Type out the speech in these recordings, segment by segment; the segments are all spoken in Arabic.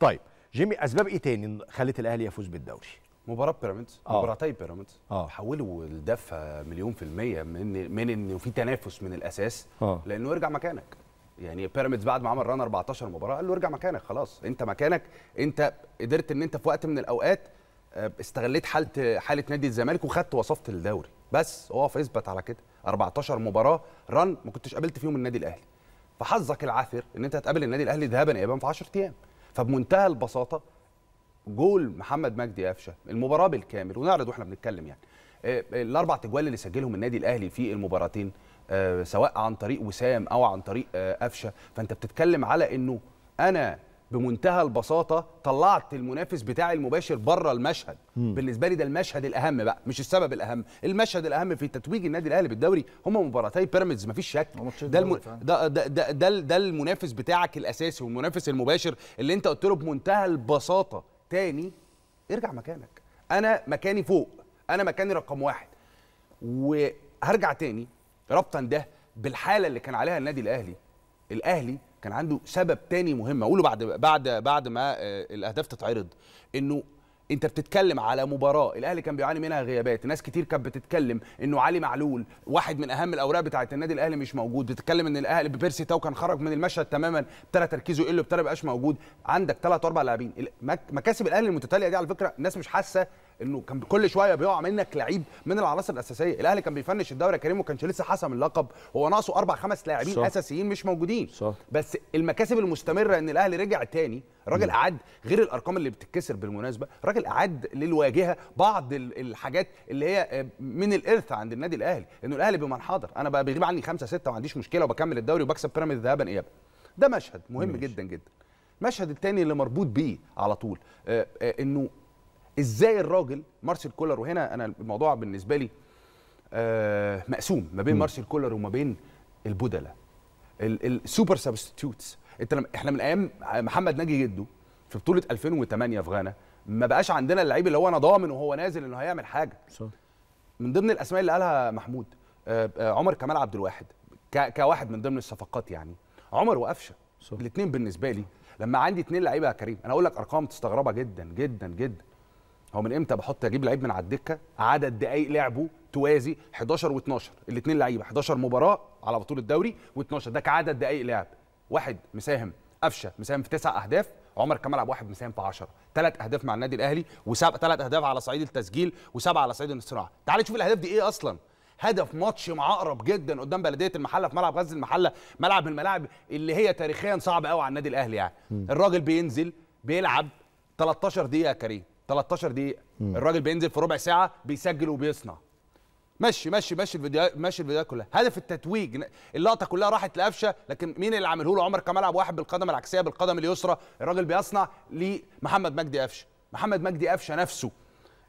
طيب جيمي اسباب ايه تاني خلت الاهلي يفوز بالدوري مباراه بيراميدز آه. مباراتي بيراميدز آه. حولوا الدفه مليون في الميه من من انه في تنافس من الاساس أوه. لانه ارجع مكانك يعني بيراميدز بعد ما عمل ران 14 مباراه قال له ارجع مكانك خلاص انت مكانك انت قدرت ان انت في وقت من الاوقات آه، استغليت حاله حاله نادي الزمالك وخدت وصفت الدوري بس اقف اثبت على كده 14 مباراه ران ما كنتش قابلت فيهم النادي الاهلي فحظك العاثر ان انت هتقابل النادي الاهلي ذهابا ايابا في 10 ايام فبمنتهى البساطه جول محمد مجدي قفشه المباراه بالكامل ونعرض واحنا بنتكلم يعني آه، آه، الاربع تجوال اللي سجلهم النادي الاهلي في المباراتين آه، سواء عن طريق وسام او عن طريق قفشه فانت بتتكلم على انه انا بمنتهى البساطه طلعت المنافس بتاعي المباشر بره المشهد م. بالنسبه لي ده المشهد الاهم بقى مش السبب الاهم المشهد الاهم في تتويج النادي الاهلي بالدوري هما مباراتي بيراميدز مفيش شك ده, الم... ده, ده, ده, ده, ده المنافس بتاعك الاساسي والمنافس المباشر اللي انت قلت له بمنتهى البساطه تاني ارجع مكانك انا مكاني فوق انا مكاني رقم واحد وهرجع تاني ربطا ده بالحاله اللي كان عليها النادي الاهلي الاهلي كان عنده سبب تاني مهم اقوله بعد بعد بعد ما آه، الاهداف تتعرض انه انت بتتكلم على مباراه الاهلي كان بيعاني منها غيابات ناس كتير كانت بتتكلم انه علي معلول واحد من اهم الاوراق بتاعه النادي الاهلي مش موجود بتتكلم ان الاهلي بيرسي تاو كان خرج من المشهد تماما ابتدى تركيزه يقل ابتدى ما موجود عندك ثلاث اربع لاعبين مكاسب الاهلي المتتاليه دي على فكره الناس مش حاسه انه كان كل شويه بيقع منك لعيب من العناصر الاساسيه الاهلي كان بيفنش الدوري يا كريم وما كانش لسه حسم اللقب هو ناقصه اربع خمس لاعبين اساسيين مش موجودين صح. بس المكاسب المستمره ان الاهلي رجع تاني راجل اعد غير الارقام اللي بتتكسر بالمناسبه راجل اعد للواجهه بعض الحاجات اللي هي آه، من الارث عند النادي الاهلي انه الاهلي بمن حاضر انا بقى بيغيب عني خمسة ستة وما عنديش مشكله وبكمل الدوري وبكسب بيراميدز ذهابا ايابا ده مشهد مهم ماشي. جدا جدا المشهد الثاني اللي مربوط بيه على طول آآ آه، آآ آه، انه ازاي الراجل مارسيل كولر وهنا انا الموضوع بالنسبه لي آه مقسوم ما بين مارسيل كولر وما بين البدلة السوبر سبستيوتس انت احنا من ايام محمد ناجي جده في بطوله 2008 في غانا ما بقاش عندنا اللعيب اللي هو انا ضامن وهو نازل انه هيعمل حاجه صح. من ضمن الاسماء اللي قالها محمود آه, آه، عمر كمال عبد الواحد كواحد من ضمن الصفقات يعني عمر وقفشه الاثنين بالنسبه لي لما عندي اثنين لعيبه يا كريم انا اقول لك ارقام تستغربها جدا جدا جدا هو من امتى بحط اجيب لعيب من على الدكه عدد دقائق لعبه توازي 11 و12 الاثنين لعيبه 11 مباراه على بطول الدوري و12 ده كعدد دقائق لعب واحد مساهم قفشه مساهم في تسع اهداف عمر كمال عبد واحد مساهم في 10 ثلاث اهداف مع النادي الاهلي وسبع ثلاث اهداف على صعيد التسجيل وسبعه على صعيد الصناعة تعال نشوف الاهداف دي ايه اصلا هدف ماتش معقرب جدا قدام بلديه المحله في ملعب غزل المحله ملعب من الملاعب اللي هي تاريخيا صعب قوي على النادي الاهلي يعني الراجل بينزل بيلعب 13 دقيقه كريم 13 دقيقه الراجل بينزل في ربع ساعه بيسجل وبيصنع مشي مشي مشي الفيديوهات مشي الفيديوهات كلها هدف التتويج اللقطه كلها راحت لقفشه لكن مين اللي عامله له عمر كمال عبد واحد بالقدم العكسيه بالقدم اليسرى الراجل بيصنع لمحمد مجدي قفشه محمد مجدي قفشه نفسه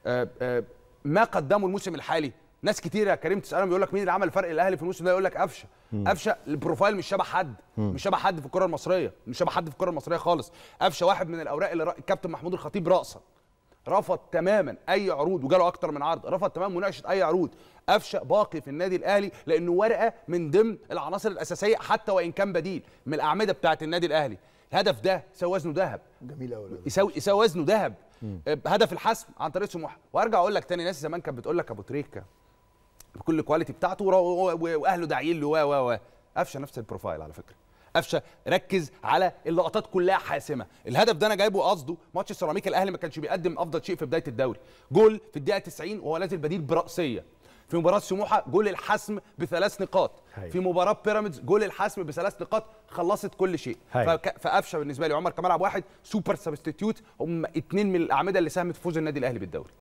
آآ آه، آآ آه، ما قدمه الموسم الحالي ناس كتير يا كريم تسالهم يقول لك مين اللي عمل فرق الاهلي في الموسم ده يقول لك قفشه قفشه البروفايل مش شبه حد مش شبه حد في الكره المصريه مش شبه حد في الكره المصريه خالص قفشه واحد من الاوراق اللي الكابتن محمود الخطيب راسا رفض تماما اي عروض وجاله اكتر من عرض رفض تماما مناقشه اي عروض قفشه باقي في النادي الاهلي لانه ورقه من ضمن العناصر الاساسيه حتى وان كان بديل من الاعمده بتاعه النادي الاهلي الهدف ده يساوي وزنه ذهب جميل قوي يساوي يساوي وزنه ذهب آه، هدف الحسم عن طريق سموحه وارجع اقول لك تاني ناس زمان كانت بتقول لك ابو تريكه بكل الكواليتي بتاعته واهله داعيين له و و و قفشه نفس البروفايل على فكره قفشه ركز على اللقطات كلها حاسمه الهدف ده انا جايبه قصده ماتش سيراميكا الاهلي ما كانش بيقدم افضل شيء في بدايه الدوري جول في الدقيقه 90 وهو نازل بديل براسيه في مباراه سموحه جول الحسم بثلاث نقاط هي. في مباراه بيراميدز جول الحسم بثلاث نقاط خلصت كل شيء فقفشه بالنسبه لي عمر كمال عبد واحد سوبر سبستيتيوت هم اتنين من الاعمده اللي ساهمت في فوز النادي الاهلي بالدوري